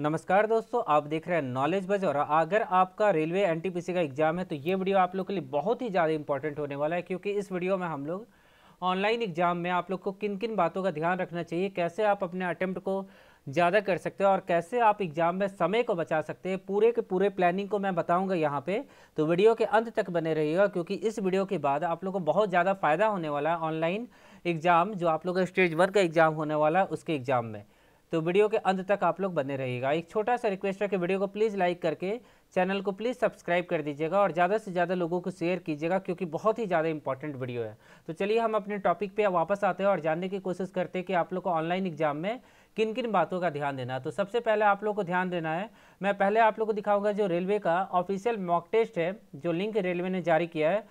नमस्कार दोस्तों आप देख रहे हैं नॉलेज बज और अगर आपका रेलवे एनटीपीसी का एग्जाम है तो ये वीडियो आप लोग के लिए बहुत ही ज़्यादा इंपॉर्टेंट होने वाला है क्योंकि इस वीडियो में हम लोग ऑनलाइन एग्जाम में आप लोग को किन किन बातों का ध्यान रखना चाहिए कैसे आप अपने अटैम्प्ट को ज़्यादा कर सकते हैं और कैसे आप एग्जाम में समय को बचा सकते हैं पूरे के पूरे प्लानिंग को मैं बताऊंगा यहाँ पे तो वीडियो के अंत तक बने रहिएगा क्योंकि इस वीडियो के बाद आप लोग को बहुत ज़्यादा फ़ायदा होने वाला है ऑनलाइन एग्ज़ाम जो आप लोग का स्टेज वन का एग्ज़ाम होने वाला है उसके एग्ज़ाम में तो वीडियो के अंत तक आप लोग बने रहिएगा एक छोटा सा रिक्वेस्ट है कि वीडियो को प्लीज़ लाइक करके चैनल को प्लीज़ सब्सक्राइब कर दीजिएगा और ज़्यादा से ज़्यादा लोगों को शेयर कीजिएगा क्योंकि बहुत ही ज़्यादा इंपॉर्टेंट वीडियो है तो चलिए हम अपने टॉपिक पर वापस आते हैं और जानने की कोशिश करते हैं कि आप लोग को ऑनलाइन एग्जाम में किन किन बातों का ध्यान देना है तो सबसे पहले आप लोग को ध्यान देना है मैं पहले आप लोग को दिखाऊंगा जो रेलवे का ऑफिशियल मॉक टेस्ट है जो लिंक रेलवे ने जारी किया है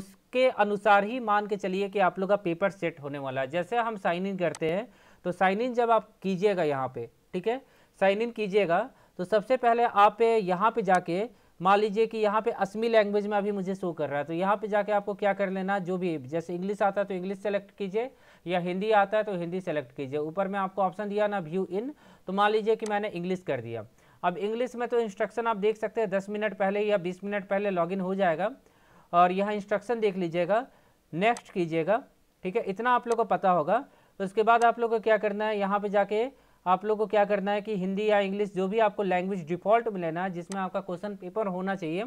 उसके अनुसार ही मान के चलिए कि आप लोग का पेपर सेट होने वाला है जैसे हम साइन इन करते हैं तो साइन इन जब आप कीजिएगा यहाँ पे ठीक है साइन इन कीजिएगा तो सबसे पहले आप यहाँ पे जाके मान लीजिए कि यहाँ पे असमी लैंग्वेज में अभी मुझे शो कर रहा है तो यहाँ पे जाके आपको क्या कर लेना जो भी जैसे इंग्लिश आता है तो इंग्लिश सेलेक्ट कीजिए या हिंदी आता है तो हिंदी सेलेक्ट कीजिए ऊपर में आपको ऑप्शन दिया ना व्यू इन तो मान लीजिए कि मैंने इंग्लिश कर दिया अब इंग्लिश में तो इंस्ट्रक्शन आप देख सकते हैं दस मिनट पहले या बीस मिनट पहले लॉगिन हो जाएगा और यहाँ इंस्ट्रक्शन देख लीजिएगा नेक्स्ट कीजिएगा ठीक है इतना आप लोग को पता होगा तो इसके बाद आप लोग को क्या करना है यहाँ पे जाके आप लोग को क्या करना है कि हिंदी या इंग्लिश जो भी आपको लैंग्वेज डिफ़ॉल्ट में लेना है जिसमें आपका क्वेश्चन पेपर होना चाहिए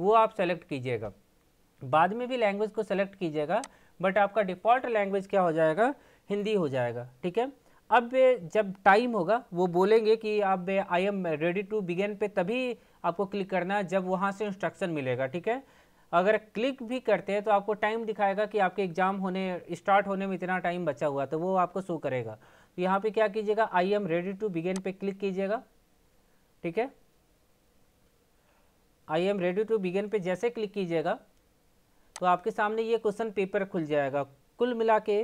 वो आप सेलेक्ट कीजिएगा बाद में भी लैंग्वेज को सेलेक्ट कीजिएगा बट आपका डिफ़ॉल्ट लैंग्वेज क्या हो जाएगा हिंदी हो जाएगा ठीक है अब जब टाइम होगा वो बोलेंगे कि आप I am ready to begin पे तभी आपको क्लिक करना है जब वहाँ से इंस्ट्रक्शन मिलेगा ठीक है अगर क्लिक भी करते हैं तो आपको टाइम दिखाएगा कि आपके एग्ज़ाम होने स्टार्ट होने में इतना टाइम बचा हुआ तो वो आपको शो करेगा तो यहाँ पे क्या कीजिएगा I am ready to begin पे क्लिक कीजिएगा ठीक है I am ready to begin पे जैसे क्लिक कीजिएगा तो आपके सामने ये क्वेश्चन पेपर खुल जाएगा कुल मिला के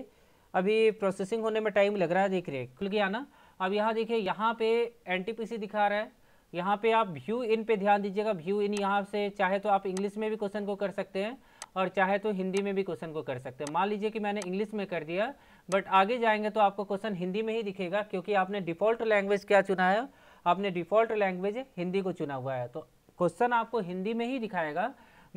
अभी प्रोसेसिंग होने में टाइम लग रहा है देख रहे खुल गया ना अब यहाँ देखिए यहाँ पे एन दिखा रहा है यहाँ पे आप व्यू इन पे ध्यान दीजिएगा व्यू इन यहाँ से चाहे तो आप इंग्लिश में भी क्वेश्चन को कर सकते हैं और चाहे तो हिंदी में भी क्वेश्चन को कर सकते हैं मान लीजिए कि मैंने इंग्लिश में कर दिया बट आगे जाएंगे तो आपको क्वेश्चन हिंदी में ही दिखेगा क्योंकि आपने डिफ़ॉल्ट लैंग्वेज क्या चुना है आपने डिफ़ॉल्ट लैंग्वेज हिंदी को चुना हुआ है तो क्वेश्चन आपको हिंदी में ही दिखाएगा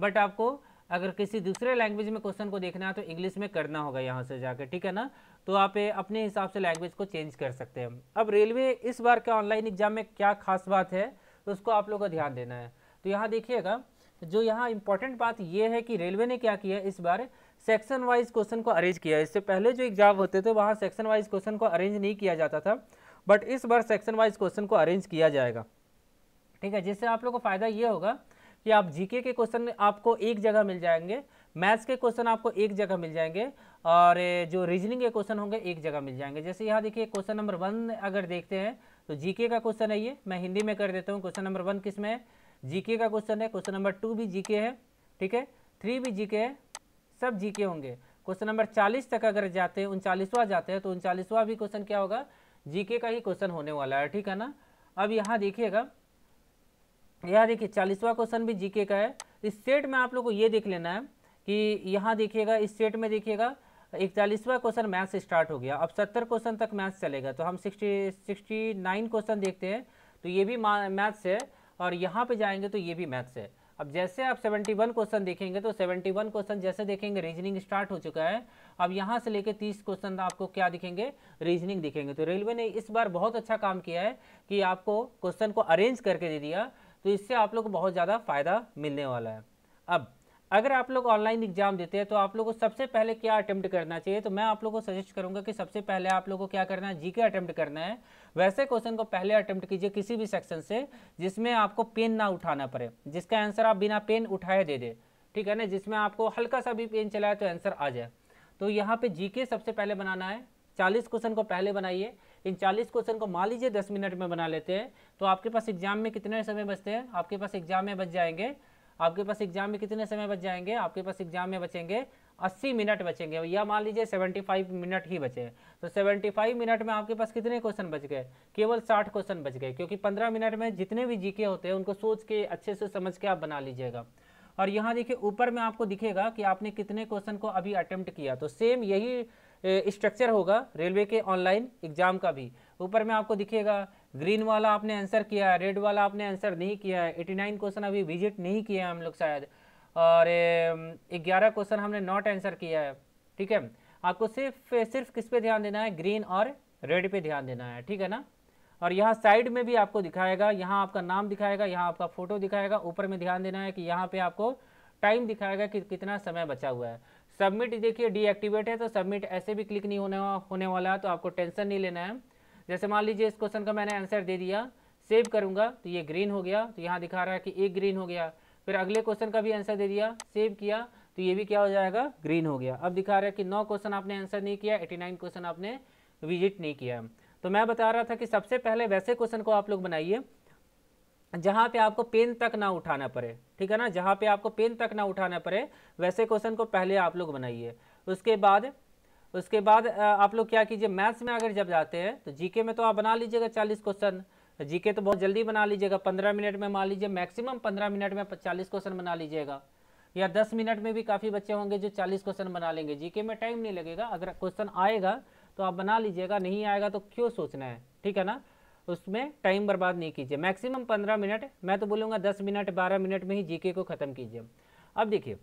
बट आपको अगर किसी दूसरे लैंग्वेज में क्वेश्चन को देखना है तो इंग्लिश में करना होगा यहाँ से जाकर ठीक है ना तो आप अपने हिसाब से लैंग्वेज को चेंज कर सकते हैं अब रेलवे इस बार के ऑनलाइन एग्जाम में क्या खास बात है तो उसको आप लोगों का ध्यान देना है तो यहाँ देखिएगा जो यहाँ इम्पॉर्टेंट बात यह है कि रेलवे ने क्या किया इस बार सेक्शन वाइज क्वेश्चन को अरेंज किया इससे पहले जो एग्जाम होते थे वहाँ सेक्शन वाइज क्वेश्चन को अरेंज नहीं किया जाता था बट इस बार सेक्शन वाइज क्वेश्चन को अरेंज किया जाएगा ठीक है जिससे आप लोग को फ़ायदा ये होगा कि आप जीके के क्वेश्चन आपको एक जगह मिल जाएंगे मैथ्स के क्वेश्चन आपको एक जगह मिल जाएंगे और जो रीजनिंग के क्वेश्चन होंगे एक जगह मिल जाएंगे जैसे यहाँ देखिए क्वेश्चन नंबर वन अगर देखते हैं तो जीके का क्वेश्चन है ये मैं हिंदी में कर देता हूँ क्वेश्चन नंबर वन किस में है जीके का क्वेश्चन है क्वेश्चन नंबर टू भी जीके है ठीक है थ्री भी जीके है सब जीके होंगे क्वेश्चन नंबर चालीस तक अगर जाते हैं उनचालीसवा जाते हैं तो उनचालीसवा भी क्वेश्चन क्या होगा जीके का ही क्वेश्चन होने वाला है ठीक है ना अब यहाँ देखिएगा यहाँ देखिए चालीसवा क्वेश्चन भी जीके का है इस सेट में आप लोग को ये देख लेना है कि यहाँ देखिएगा इस सेट में देखिएगा इकतालीसवा क्वेश्चन मैथ्स स्टार्ट हो गया अब सत्तर क्वेश्चन तक मैथ्स चलेगा तो हम सिक्सटी सिक्सटी नाइन क्वेश्चन देखते हैं तो ये भी मैथ्स है और यहाँ पे जाएंगे तो ये भी मैथ्स है अब जैसे आप सेवेंटी वन क्वेश्चन देखेंगे तो सेवेंटी वन क्वेश्चन जैसे देखेंगे रीजनिंग स्टार्ट हो चुका है अब यहाँ से लेके तीस क्वेश्चन आपको क्या दिखेंगे रीजनिंग दिखेंगे तो रेलवे ने इस बार बहुत अच्छा काम किया है कि आपको क्वेश्चन को अरेंज करके दे दिया तो इससे आप लोग को बहुत ज़्यादा फ़ायदा मिलने वाला है अब अगर आप लोग ऑनलाइन एग्जाम देते हैं तो आप लोगों को सबसे पहले क्या अटैम्प्ट करना चाहिए तो मैं आप लोगों को सजेस्ट करूंगा कि सबसे पहले आप लोगों को क्या करना है जीके अटैम्प्ट करना है वैसे क्वेश्चन को पहले अटैम्प्ट कीजिए किसी भी सेक्शन से जिसमें आपको पेन ना उठाना पड़े जिसका आंसर आप बिना पेन उठाए दे दे ठीक है ना जिसमें आपको हल्का सा भी पेन चलाए तो आंसर आ जाए तो यहाँ पे जीके सबसे पहले बनाना है चालीस क्वेश्चन को पहले बनाइए इन चालीस क्वेश्चन को मान लीजिए दस मिनट में बना लेते हैं तो आपके पास एग्जाम में कितने समय बचते हैं आपके पास एग्जाम में बच जाएंगे आपके पास एग्जाम में कितने समय बच जाएंगे आपके पास एग्जाम में बचेंगे 80 मिनट बचेंगे या मान लीजिए 75 मिनट ही बचे तो 75 मिनट में आपके पास कितने क्वेश्चन बच गए केवल 60 क्वेश्चन बच गए क्योंकि 15 मिनट में जितने भी जीके होते हैं उनको सोच के अच्छे से समझ के आप बना लीजिएगा और यहाँ देखिए ऊपर में आपको दिखेगा कि आपने कितने क्वेश्चन को अभी अटेम्प्ट किया तो सेम यही स्ट्रक्चर होगा रेलवे के ऑनलाइन एग्जाम का भी ऊपर में आपको दिखेगा ग्रीन वाला आपने आंसर किया है रेड वाला आपने आंसर नहीं किया है एटी नाइन क्वेश्चन अभी विजिट नहीं किया है हम लोग शायद और um, ग्यारह क्वेश्चन हमने नॉट आंसर किया है ठीक है आपको सिर्फ सिर्फ किस पे ध्यान देना है ग्रीन और रेड पे ध्यान देना है ठीक है ना और यहाँ साइड में भी आपको दिखाएगा यहाँ आपका नाम दिखाएगा यहाँ आपका फोटो दिखाएगा ऊपर में ध्यान देना है कि यहाँ पे आपको टाइम दिखाएगा कि कितना समय बचा हुआ है सबमिट देखिए डीएक्टिवेट है तो सबमिट ऐसे भी क्लिक नहीं होने वा, होने वाला है तो आपको टेंशन नहीं लेना है जैसे मान लीजिए इस क्वेश्चन का मैंने आंसर दे दिया सेव करूंगा तो ये ग्रीन हो गया तो यहाँ दिखा रहा है कि एक ग्रीन हो गया फिर अगले क्वेश्चन का भी आंसर दे दिया सेव किया तो ये भी क्या हो जाएगा ग्रीन हो गया अब दिखा रहा है कि नौ क्वेश्चन आपने आंसर नहीं किया एटी नाइन क्वेश्चन आपने विजिट नहीं किया तो मैं बता रहा था कि सबसे पहले वैसे क्वेश्चन को आप लोग बनाइए जहाँ पे आपको पेन तक ना उठाना पड़े ठीक है ना जहाँ पे आपको पेन तक ना उठाना पड़े वैसे क्वेश्चन को पहले आप लोग बनाइए उसके बाद उसके बाद आप लोग क्या कीजिए मैथ्स में अगर जब जाते हैं तो जीके में तो आप बना लीजिएगा चालीस क्वेश्चन जीके तो बहुत जल्दी बना लीजिएगा पंद्रह मिनट में मान लीजिए मैक्सिमम पंद्रह मिनट में चालीस क्वेश्चन बना लीजिएगा या दस मिनट में भी काफ़ी बच्चे होंगे जो चालीस क्वेश्चन बना लेंगे जीके में टाइम नहीं लगेगा अगर क्वेश्चन आएगा तो आप बना लीजिएगा नहीं आएगा तो क्यों सोचना है ठीक है ना उसमें टाइम बर्बाद नहीं कीजिए मैक्सिमम पंद्रह मिनट मैं तो बोलूँगा दस मिनट बारह मिनट में ही जीके को ख़त्म कीजिए अब देखिए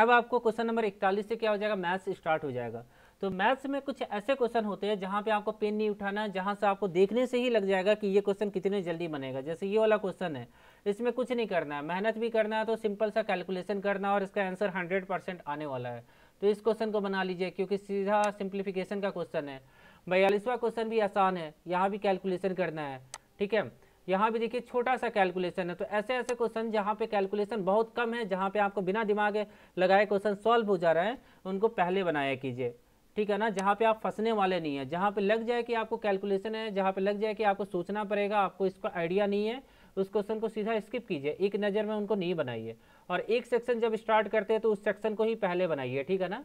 अब आपको क्वेश्चन नंबर इकतालीस से क्या हो जाएगा मैथ्स स्टार्ट हो जाएगा तो मैथ्स में कुछ ऐसे क्वेश्चन होते हैं जहाँ पे आपको पेन नहीं उठाना है जहाँ से आपको देखने से ही लग जाएगा कि ये क्वेश्चन कितने जल्दी बनेगा जैसे ये वाला क्वेश्चन है इसमें कुछ नहीं करना है मेहनत भी करना है तो सिंपल सा कैलकुलेशन करना और इसका आंसर हंड्रेड परसेंट आने वाला है तो इस क्वेश्चन को बना लीजिए क्योंकि सीधा सिंप्लीफिकेशन का क्वेश्चन है बयालीसवा क्वेश्चन भी आसान है यहाँ भी कैलकुलेशन करना है ठीक है यहाँ भी देखिए छोटा सा कैलकुलेशन है तो ऐसे ऐसे क्वेश्चन जहाँ पे कैलकुलेशन बहुत कम है जहाँ पे आपको बिना दिमाग लगाए क्वेश्चन सॉल्व हो जा रहे हैं उनको पहले बनाया कीजिए ठीक है ना जहाँ पे आप फंसने वाले नहीं है जहाँ पे लग जाए कि आपको कैलकुलेशन है जहाँ पे लग जाए कि आपको सोचना पड़ेगा आपको इसका आइडिया नहीं है उस क्वेश्चन को सीधा स्किप कीजिए एक नज़र में उनको नहीं बनाइए और एक सेक्शन जब स्टार्ट करते हैं तो उस सेक्शन को ही पहले बनाइए ठीक है ना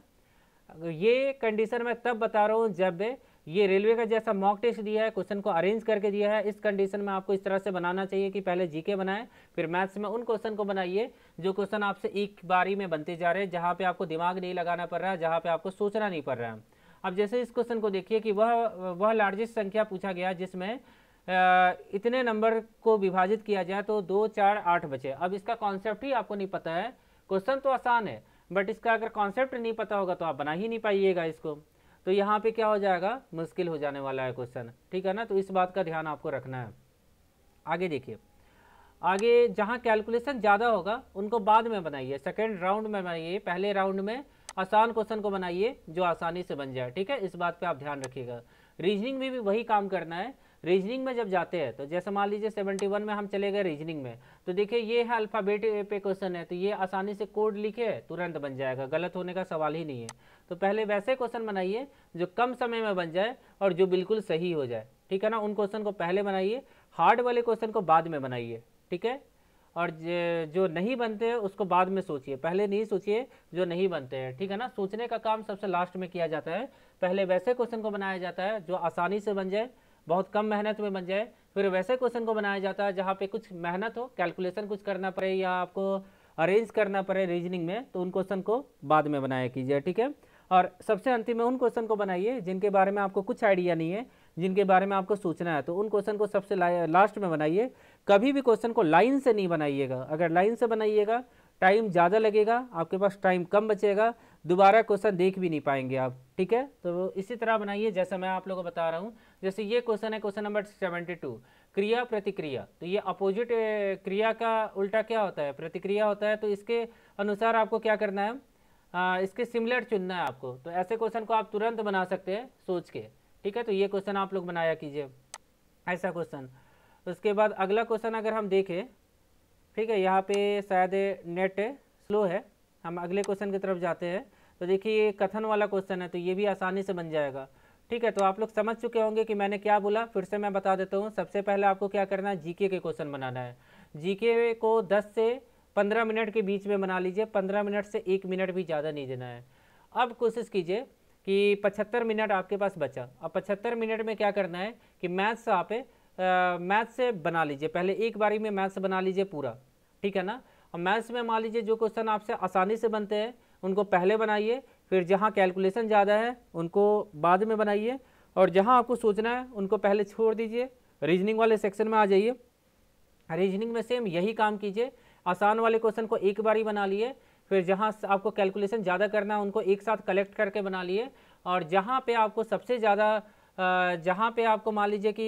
ये कंडीशन मैं तब बता रहा हूँ जब ये रेलवे का जैसा मॉक टेस्ट दिया है क्वेश्चन को अरेंज करके दिया है इस कंडीशन में आपको इस तरह से बनाना चाहिए कि पहले जीके बनाएं फिर मैथ्स में उन क्वेश्चन को बनाइए जो क्वेश्चन आपसे एक बारी में बनते जा रहे हैं जहाँ पे आपको दिमाग नहीं लगाना पड़ रहा है जहाँ पे आपको सोचना नहीं पड़ रहा है अब जैसे इस क्वेश्चन को देखिए कि वह वह लार्जेस्ट संख्या पूछा गया जिसमें इतने नंबर को विभाजित किया जाए तो दो चार आठ बचे अब इसका कॉन्सेप्ट ही आपको नहीं पता है क्वेश्चन तो आसान है बट इसका अगर कॉन्सेप्ट नहीं पता होगा तो आप बना ही नहीं पाइएगा इसको तो यहाँ पे क्या हो जाएगा मुश्किल हो जाने वाला है क्वेश्चन ठीक है ना तो इस बात का ध्यान आपको रखना है आगे देखिए आगे जहाँ कैलकुलेशन ज़्यादा होगा उनको बाद में बनाइए सेकेंड राउंड में बनाइए पहले राउंड में आसान क्वेश्चन को बनाइए जो आसानी से बन जाए ठीक है इस बात पर आप ध्यान रखिएगा रीजनिंग में भी वही काम करना है रीजनिंग में जब जाते हैं तो जैसे मान लीजिए 71 में हम चले गए रीजनिंग में तो देखिए ये है अल्फ़ाबेट पे क्वेश्चन है तो ये आसानी से कोड लिखे तुरंत बन जाएगा गलत होने का सवाल ही नहीं है तो पहले वैसे क्वेश्चन बनाइए जो कम समय में बन जाए और जो बिल्कुल सही हो जाए ठीक है ना उन क्वेश्चन को पहले बनाइए हार्ड वाले क्वेश्चन को बाद में बनाइए ठीक है और जो नहीं बनते हैं उसको बाद में सोचिए पहले नहीं सोचिए जो नहीं बनते हैं ठीक है ना सोचने का काम सबसे लास्ट में किया जाता है पहले वैसे क्वेश्चन को बनाया जाता है जो आसानी से बन जाए बहुत कम मेहनत में बन जाए फिर वैसे क्वेश्चन को बनाया जाता है जहाँ पे कुछ मेहनत हो कैलकुलेशन कुछ करना पड़े या आपको अरेंज करना पड़े रीजनिंग में तो उन क्वेश्चन को बाद में बनाया कीजिए ठीक है और सबसे अंतिम में उन क्वेश्चन को बनाइए जिनके बारे में आपको कुछ आइडिया नहीं है जिनके बारे में आपको सोचना है तो उन क्वेश्चन को सबसे लास्ट में बनाइए कभी भी क्वेश्चन को लाइन से नहीं बनाइएगा अगर लाइन से बनाइएगा टाइम ज़्यादा लगेगा आपके पास टाइम कम बचेगा दोबारा क्वेश्चन देख भी नहीं पाएंगे आप ठीक है तो इसी तरह बनाइए जैसा मैं आप लोगों को बता रहा हूँ जैसे ये क्वेश्चन है क्वेश्चन नंबर सेवेंटी टू क्रिया प्रतिक्रिया तो ये अपोजिट क्रिया का उल्टा क्या होता है प्रतिक्रिया होता है तो इसके अनुसार आपको क्या करना है आ, इसके सिमिलर चुनना है आपको तो ऐसे क्वेश्चन को आप तुरंत बना सकते हैं सोच के ठीक है तो ये क्वेश्चन आप लोग बनाया कीजिए ऐसा क्वेश्चन उसके बाद अगला क्वेश्चन अगर हम देखें ठीक है यहाँ पे शायद नेट स्लो है हम अगले क्वेश्चन की तरफ जाते हैं तो देखिए कथन वाला क्वेश्चन है तो ये भी आसानी से बन जाएगा ठीक है तो आप लोग समझ चुके होंगे कि मैंने क्या बोला फिर से मैं बता देता हूँ सबसे पहले आपको क्या करना है जीके के क्वेश्चन बनाना है जीके को 10 से 15 मिनट के बीच में बना लीजिए 15 मिनट से एक मिनट भी ज़्यादा नहीं देना है अब कोशिश कीजिए कि 75 मिनट आपके पास बचा अब 75 मिनट में क्या करना है कि मैथ्स आप मैथ्स से बना लीजिए पहले एक बारी में मैथ्स बना लीजिए पूरा ठीक है ना और मैथ्स में मान लीजिए जो क्वेश्चन आपसे आसानी से बनते हैं उनको पहले बनाइए फिर जहाँ कैलकुलेशन ज़्यादा है उनको बाद में बनाइए और जहाँ आपको सोचना है उनको पहले छोड़ दीजिए रीजनिंग वाले सेक्शन में आ जाइए रीजनिंग में सेम यही काम कीजिए आसान वाले क्वेश्चन को एक बार ही बना लिए फिर जहाँ आपको कैलकुलेशन ज़्यादा करना है उनको एक साथ कलेक्ट करके बना लिए और जहाँ पे आपको सबसे ज़्यादा जहाँ पे आपको मान लीजिए कि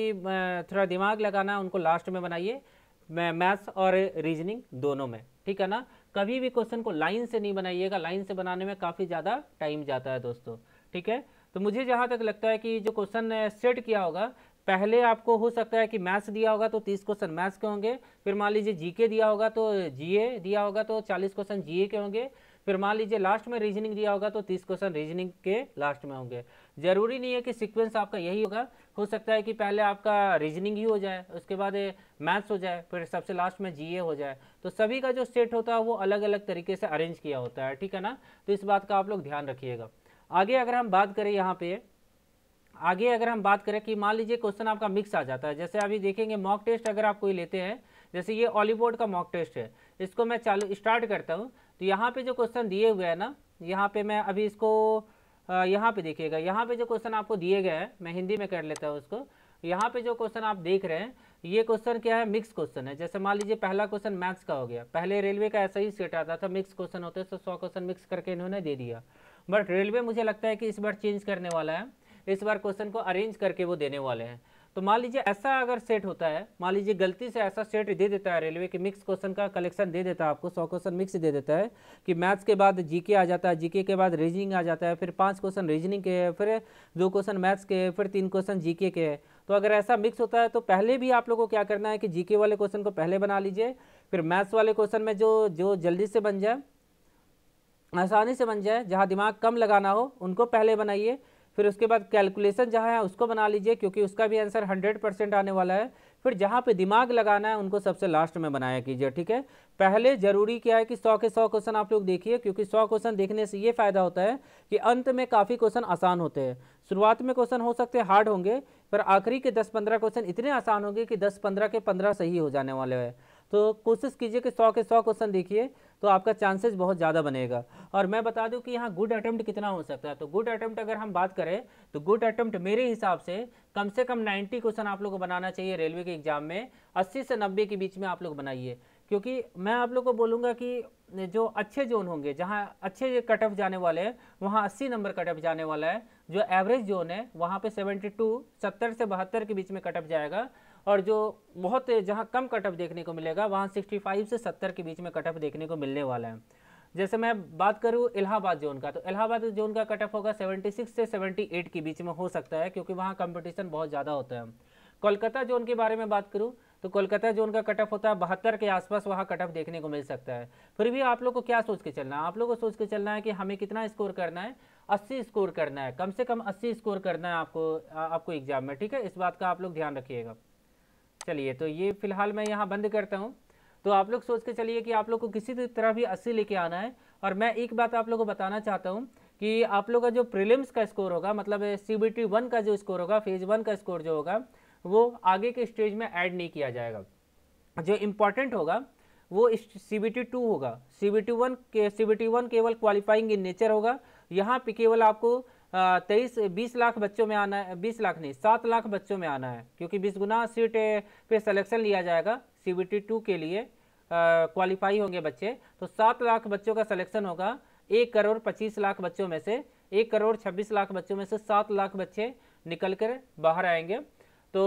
थोड़ा दिमाग लगाना है उनको लास्ट में बनाइए मैथ्स और रीजनिंग दोनों में ठीक है ना कभी भी क्वेश्चन को लाइन से नहीं बनाइएगा लाइन से बनाने में काफ़ी ज़्यादा टाइम जाता है दोस्तों ठीक है तो मुझे जहाँ तक लगता है कि जो क्वेश्चन सेट किया होगा पहले आपको हो सकता है कि मैथ्स दिया होगा तो तीस क्वेश्चन मैथ्स के होंगे फिर मान लीजिए जीके दिया होगा तो जीए दिया होगा तो चालीस क्वेश्चन जीए के होंगे फिर मान लीजिए लास्ट में रीजनिंग दिया होगा तो तीस क्वेश्चन रीजनिंग के लास्ट में होंगे जरूरी नहीं है कि सीक्वेंस आपका यही होगा हो सकता है कि पहले आपका रीजनिंग ही हो जाए उसके बाद मैथ्स हो जाए फिर सबसे लास्ट में ए हो जाए तो सभी का जो सेट होता है वो अलग अलग तरीके से अरेंज किया होता है ठीक है ना तो इस बात का आप लोग ध्यान रखिएगा आगे अगर हम बात करें यहाँ पे आगे अगर हम बात करें कि मान लीजिए क्वेश्चन आपका मिक्स आ जाता है जैसे अभी देखेंगे मॉक टेस्ट अगर आप कोई लेते हैं जैसे ये ऑलीबोर्ड का मॉक टेस्ट है इसको मैं चालू स्टार्ट करता हूँ तो यहाँ पे जो क्वेश्चन दिए हुए हैं ना यहाँ पे मैं अभी इसको यहाँ पे देखिएगा यहाँ पे जो क्वेश्चन आपको दिए गए हैं मैं हिंदी में कर लेता हूँ उसको यहाँ पे जो क्वेश्चन आप देख रहे हैं ये क्वेश्चन क्या है मिक्स क्वेश्चन है जैसे मान लीजिए पहला क्वेश्चन मैथ्स का हो गया पहले रेलवे का ऐसा ही सेट आता था मिक्स क्वेश्चन होते तो सौ क्वेश्चन मिक्स करके इन्होंने दे दिया बट रेलवे मुझे लगता है कि इस बार चेंज करने वाला है इस बार क्वेश्चन को अरेंज करके वो देने वाले हैं तो मान लीजिए ऐसा अगर सेट होता है मान लीजिए गलती से ऐसा सेट दे देता है रेलवे के मिक्स क्वेश्चन का कलेक्शन दे देता है आपको सौ क्वेश्चन मिक्स दे देता है कि मैथ्स के बाद जीके आ जाता है जीके के बाद रीजनिंग आ जाता है फिर पांच क्वेश्चन रीजनिंग के फिर दो क्वेश्चन मैथ्स के फिर तीन क्वेश्चन जीके के तो अगर ऐसा मिक्स होता है तो पहले भी आप लोगों को क्या करना है कि जीके वाले क्वेश्चन को पहले बना लीजिए फिर मैथ्स वाले क्वेश्चन में जो जो जल्दी से बन जाए आसानी से बन जाए जहाँ दिमाग कम लगाना हो उनको पहले बनाइए फिर उसके बाद कैलकुलेशन जहाँ है उसको बना लीजिए क्योंकि उसका भी आंसर हंड्रेड परसेंट आने वाला है फिर जहाँ पे दिमाग लगाना है उनको सबसे लास्ट में बनाया कीजिए ठीक है पहले जरूरी क्या है कि सौ के सौ क्वेश्चन आप लोग देखिए क्योंकि सौ क्वेश्चन देखने से ये फ़ायदा होता है कि अंत में काफ़ी क्वेश्चन आसान होते हैं शुरुआत में क्वेश्चन हो सकते हैं हार्ड होंगे पर आखिरी के दस पंद्रह क्वेश्चन इतने आसान होंगे कि दस पंद्रह के पंद्रह सही हो जाने वाले हैं तो कोशिश कीजिए कि सौ के सौ क्वेश्चन देखिए तो आपका चांसेस बहुत ज़्यादा बनेगा और मैं बता दूं कि यहाँ गुड अटैम्प्ट कितना हो सकता है तो गुड अटैम्प्ट अगर हम बात करें तो गुड अटैम्प्ट मेरे हिसाब से कम से कम 90 क्वेश्चन आप लोग को बनाना चाहिए रेलवे के एग्जाम में 80 से 90 के बीच में आप लोग बनाइए क्योंकि मैं आप लोग को बोलूँगा कि जो अच्छे जोन होंगे जहाँ अच्छे कट ऑफ जाने वाले हैं वहाँ अस्सी नंबर कट ऑफ जाने वाला है जो एवरेज जोन है वहाँ पर सेवेंटी टू सत्तर से बहत्तर के बीच में कट ऑफ जाएगा और जो बहुत जहाँ कम कटअप देखने को मिलेगा वहाँ 65 से 70 के बीच में कटअप देखने को मिलने वाला है जैसे मैं बात करूँ इलाहाबाद जोन का तो इलाहाबाद जोन का कटअप होगा 76 से 78 के बीच में हो सकता है क्योंकि वहाँ कंपटीशन बहुत ज़्यादा होता है कोलकाता जोन के बारे में बात करूँ तो कोलकाता जोन का कटअप होता है बहत्तर के आसपास वहाँ कटअप देखने को मिल सकता है फिर भी आप लोग को क्या सोच के चलना है आप लोग को सोच के चलना है कि हमें कितना स्कोर करना है अस्सी स्कोर करना है कम से कम अस्सी स्कोर करना है आपको आपको एग्जाम में ठीक है इस बात का आप लोग ध्यान रखिएगा चलिए तो ये फिलहाल मैं यहाँ बंद करता हूँ तो आप लोग सोच के चलिए कि आप लोग को किसी तरह भी अस्सी लेके आना है और मैं एक बात आप लोग को बताना चाहता हूँ कि आप लोग का जो प्रिलिम्स का स्कोर होगा मतलब सी बी टी वन का जो स्कोर होगा फेज़ वन का स्कोर जो होगा वो आगे के स्टेज में ऐड नहीं किया जाएगा जो इम्पॉर्टेंट होगा वो सी बी टी टू होगा सी बी टी वन के सी बी टी वन केवल क्वालिफाइंग इन नेचर होगा यहाँ पे केवल आपको तेईस बीस लाख बच्चों में आना है बीस लाख नहीं सात लाख बच्चों में आना है क्योंकि बीस गुना सीट पे सिलेक्शन लिया जाएगा सी बी टी टू के लिए क्वालिफाई होंगे बच्चे तो सात लाख बच्चों का सिलेक्शन होगा एक करोड़ पच्चीस लाख बच्चों में से एक करोड़ छब्बीस लाख बच्चों में से सात लाख बच्चे निकल कर बाहर आएंगे तो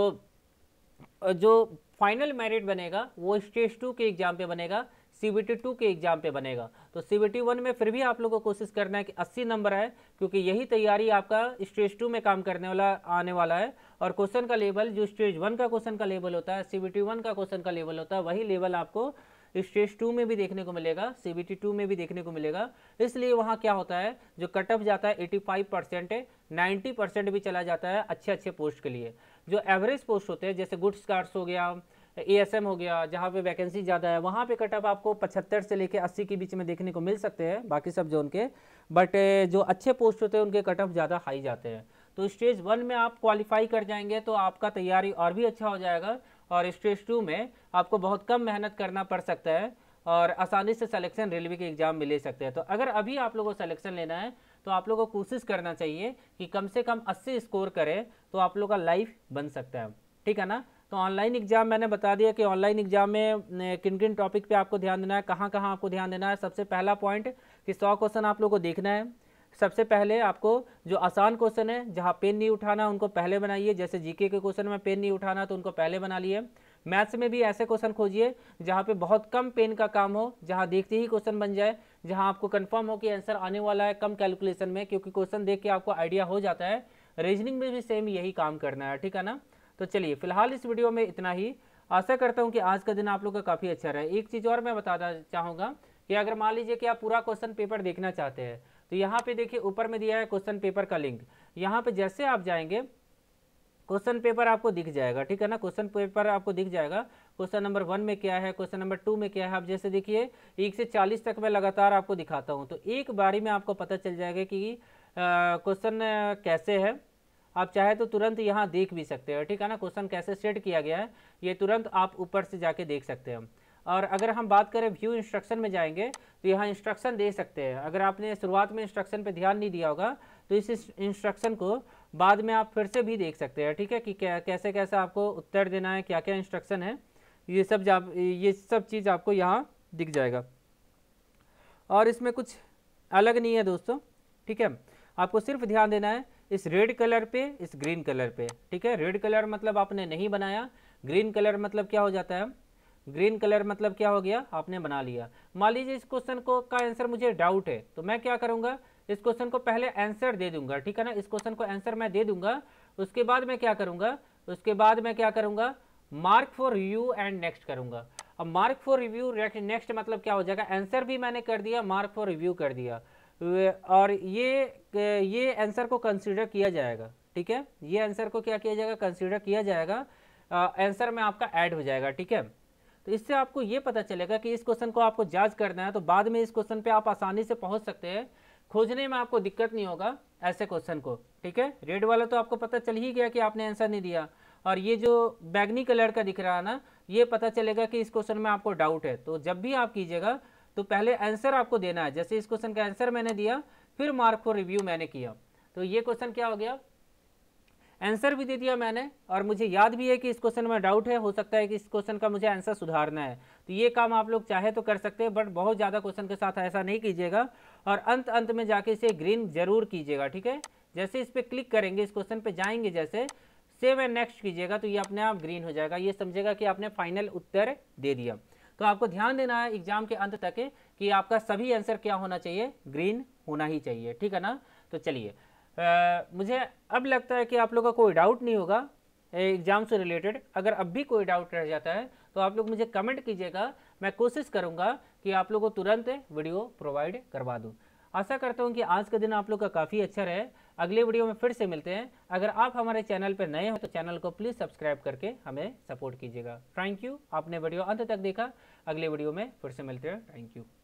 जो फाइनल मेरिट बनेगा वो स्टेज टू के एग्ज़ाम पे बनेगा सी बी टी टू के एग्जाम पे बनेगा तो सी बी टी वन में फिर भी आप लोग को कोशिश करना है कि अस्सी नंबर आए क्योंकि यही तैयारी आपका स्टेज टू में काम करने वाला आने वाला है और क्वेश्चन का लेवल जो स्टेज वन का क्वेश्चन का लेवल होता है सी बी टी वन का क्वेश्चन का लेवल होता है वही लेवल आपको स्टेज टू में भी देखने को मिलेगा सी बी टी टू में भी देखने को मिलेगा इसलिए वहाँ क्या होता है जो कट ऑफ जाता है eighty five percent ninety percent भी चला जाता है अच्छे अच्छे पोस्ट के लिए जो एवरेज पोस्ट होते हैं जैसे गुड्स कार्ड्स हो गया एएसएम हो गया जहाँ पे वैकेंसी ज़्यादा है वहाँ पे कट ऑफ आपको 75 से लेके 80 के बीच में देखने को मिल सकते हैं बाकी सब जोन के बट जो अच्छे पोस्ट होते हैं उनके कट ऑफ ज़्यादा हाई जाते हैं तो स्टेज वन में आप क्वालिफाई कर जाएंगे तो आपका तैयारी और भी अच्छा हो जाएगा और स्टेज टू में आपको बहुत कम मेहनत करना पड़ सकता है और आसानी से सलेक्शन रेलवे के एग्ज़ाम में ले सकते हैं तो अगर अभी आप लोगों को सलेक्शन लेना है तो आप लोगों को कोशिश करना चाहिए कि कम से कम 80 स्कोर करें तो आप लोगों का लाइफ बन सकता है ठीक है ना तो ऑनलाइन एग्ज़ाम मैंने बता दिया कि ऑनलाइन एग्ज़ाम में किन किन टॉपिक पे आपको ध्यान देना है कहाँ कहाँ आपको ध्यान देना है सबसे पहला पॉइंट कि सौ क्वेश्चन आप लोगों को देखना है सबसे पहले आपको जो आसान क्वेश्चन है जहाँ पेन नहीं उठाना उनको पहले बनाइए जैसे जीके के क्वेश्चन में पेन नहीं उठाना तो उनको पहले बना लिए मैथ्स में भी ऐसे क्वेश्चन खोजिए जहाँ पे बहुत कम पेन का काम हो जहाँ देखते ही क्वेश्चन बन जाए जहाँ आपको कंफर्म हो कि आंसर आने वाला है कम कैलकुलेशन में क्योंकि क्वेश्चन देख के आपको आइडिया हो जाता है रीजनिंग में भी सेम यही काम करना है ठीक है ना तो चलिए फिलहाल इस वीडियो में इतना ही आशा करता हूँ कि आज का दिन आप लोग का काफ़ी अच्छा रहा एक चीज़ और मैं बताना चाहूँगा कि अगर मान लीजिए कि आप पूरा क्वेश्चन पेपर देखना चाहते हैं तो यहाँ पे देखिए ऊपर में दिया है क्वेश्चन पेपर का लिंक यहाँ पे जैसे आप जाएंगे क्वेश्चन पेपर आपको दिख जाएगा ठीक है ना क्वेश्चन पेपर आपको दिख जाएगा क्वेश्चन नंबर वन में क्या है क्वेश्चन नंबर टू में क्या है आप जैसे देखिए एक से चालीस तक मैं लगातार आपको दिखाता हूँ तो एक बारी में आपको पता चल जाएगा कि क्वेश्चन कैसे है आप चाहे तो तुरंत यहाँ देख भी सकते हो ठीक है ना क्वेश्चन कैसे सेट किया गया है ये तुरंत आप ऊपर से जाके देख सकते हैं और अगर हम बात करें व्यू इंस्ट्रक्शन में जाएंगे तो यहाँ इंस्ट्रक्शन दे सकते हैं अगर आपने शुरुआत में इंस्ट्रक्शन पर ध्यान नहीं दिया होगा तो इस इंस्ट्रक्शन को बाद में आप फिर से भी देख सकते हैं ठीक है कि कैसे कैसे आपको उत्तर देना है क्या क्या इंस्ट्रक्शन है ये सब ये सब चीज़ आपको यहाँ दिख जाएगा और इसमें कुछ अलग नहीं है दोस्तों ठीक है आपको सिर्फ ध्यान देना है इस रेड कलर पे इस ग्रीन कलर पे ठीक है रेड कलर मतलब आपने नहीं बनाया ग्रीन कलर मतलब क्या हो जाता है ग्रीन कलर मतलब क्या हो गया आपने बना लिया मान लीजिए इस क्वेश्चन को का आंसर मुझे डाउट है तो मैं क्या करूंगा इस क्वेश्चन को पहले आंसर दे दूंगा ठीक है ना इस क्वेश्चन को आंसर मैं दे दूंगा उसके बाद मैं क्या करूंगा उसके बाद मैं क्या करूंगा mark for review and next करूंगा अब मार्क फॉर रिव्यू नेक्स्ट मतलब क्या हो जाएगा आंसर भी मैंने कर दिया मार्क फॉर रिव्यू कर दिया और ये ये आंसर को कंसीडर किया जाएगा ठीक है ये आंसर को क्या किया जाएगा कंसीडर किया जाएगा आंसर में आपका ऐड हो जाएगा ठीक है तो इससे आपको ये पता चलेगा कि इस क्वेश्चन को आपको जांच करना है तो बाद में इस क्वेश्चन पे आप आसानी से पहुंच सकते हैं खोजने में आपको दिक्कत नहीं होगा ऐसे क्वेश्चन को ठीक है रेड वाला तो आपको पता चल ही गया कि आपने आंसर नहीं दिया और ये जो बैगनी कलर का दिख रहा है ना ये पता चलेगा कि इस क्वेश्चन में आपको डाउट है तो जब भी आप कीजिएगा तो पहले आंसर आपको देना है जैसे इस क्वेश्चन का आंसर मैंने दिया फिर मार्क फॉर रिव्यू मैंने किया तो ये क्वेश्चन क्या हो गया आंसर भी दे दिया मैंने और मुझे याद भी है कि इस क्वेश्चन में डाउट है हो सकता है कि इस क्वेश्चन का मुझे आंसर सुधारना है तो ये काम आप लोग चाहे तो कर सकते हैं बट बहुत ज़्यादा क्वेश्चन के साथ ऐसा नहीं कीजिएगा और अंत अंत में जाके इसे ग्रीन जरूर कीजिएगा ठीक है जैसे इस पर क्लिक करेंगे इस क्वेश्चन पर जाएंगे जैसे सेव एंड नेक्स्ट कीजिएगा तो ये अपने आप ग्रीन हो जाएगा ये समझेगा कि आपने फाइनल उत्तर दे दिया तो आपको ध्यान देना है एग्जाम के अंत तक कि आपका सभी आंसर क्या होना चाहिए ग्रीन होना ही चाहिए ठीक है ना तो चलिए मुझे अब लगता है कि आप लोग का कोई डाउट नहीं होगा एग्जाम से रिलेटेड अगर अब भी कोई डाउट रह जाता है तो आप लोग मुझे कमेंट कीजिएगा मैं कोशिश करूँगा कि आप लोग को तुरंत वीडियो प्रोवाइड करवा दूँ आशा करता हूँ कि आज का दिन आप लोग का काफ़ी अच्छा रहे अगले वीडियो में फिर से मिलते हैं अगर आप हमारे चैनल पर नए हो तो चैनल को प्लीज़ सब्सक्राइब करके हमें सपोर्ट कीजिएगा थैंक यू आपने वीडियो अंत तक देखा अगले वीडियो में फिर से मिलते हैं थैंक यू